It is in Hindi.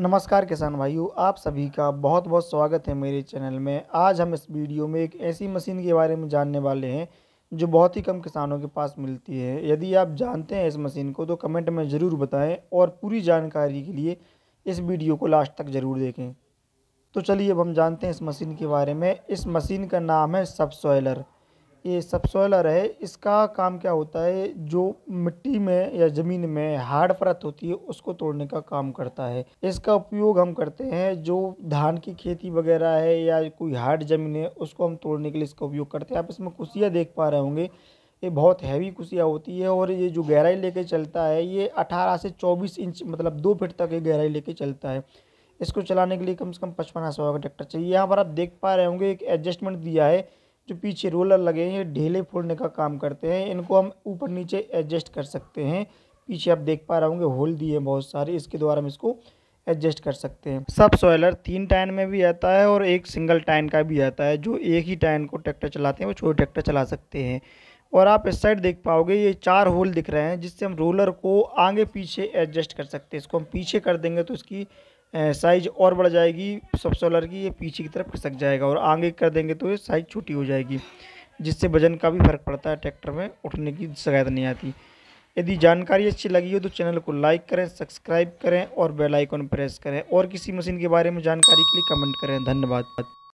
नमस्कार किसान भाइयों आप सभी का बहुत बहुत स्वागत है मेरे चैनल में आज हम इस वीडियो में एक ऐसी मशीन के बारे में जानने वाले हैं जो बहुत ही कम किसानों के पास मिलती है यदि आप जानते हैं इस मशीन को तो कमेंट में ज़रूर बताएं और पूरी जानकारी के लिए इस वीडियो को लास्ट तक ज़रूर देखें तो चलिए अब हम जानते हैं इस मशीन के बारे में इस मशीन का नाम है सब सोयलर ये सबसोइलर है इसका काम क्या होता है जो मिट्टी में या ज़मीन में हार्ड परत होती है उसको तोड़ने का काम करता है इसका उपयोग हम करते हैं जो धान की खेती वगैरह है या कोई हार्ड ज़मीन है उसको हम तोड़ने के लिए इसका उपयोग करते हैं आप इसमें कुसिया देख पा रहे होंगे ये बहुत हैवी कुसिया होती है और ये जो गहराई ले चलता है ये अठारह से चौबीस इंच मतलब दो फिट तक ये गहराई ले चलता है इसको चलाने के लिए कम से कम पचपन सौ का ट्रैक्टर चाहिए यहाँ पर आप देख पा रहे होंगे एक एडजस्टमेंट दिया है जो पीछे रोलर लगे हैं ये ढेले फोड़ने का काम करते हैं इनको हम ऊपर नीचे एडजस्ट कर सकते हैं पीछे आप देख पा रहे होंगे होल दिए हैं बहुत सारे इसके द्वारा हम इसको एडजस्ट कर सकते हैं सब सॉयलर तीन टाइन में भी आता है और एक सिंगल टाइन का भी आता है जो एक ही टाइन को ट्रैक्टर चलाते हैं वो छोटे ट्रैक्टर चला सकते हैं और आप इस साइड देख पाओगे ये चार होल दिख रहे हैं जिससे हम रोलर को आगे पीछे एडजस्ट कर सकते हैं इसको हम पीछे कर देंगे तो इसकी साइज़ और बढ़ जाएगी सब सोलर की ये पीछे की तरफ खिसक जाएगा और आगे कर देंगे तो ये साइज़ छोटी हो जाएगी जिससे वजन का भी फ़र्क पड़ता है ट्रैक्टर में उठने की शिकायत नहीं आती यदि जानकारी अच्छी लगी हो तो चैनल को लाइक करें सब्सक्राइब करें और बेल आइकन प्रेस करें और किसी मशीन के बारे में जानकारी के लिए कमेंट करें धन्यवाद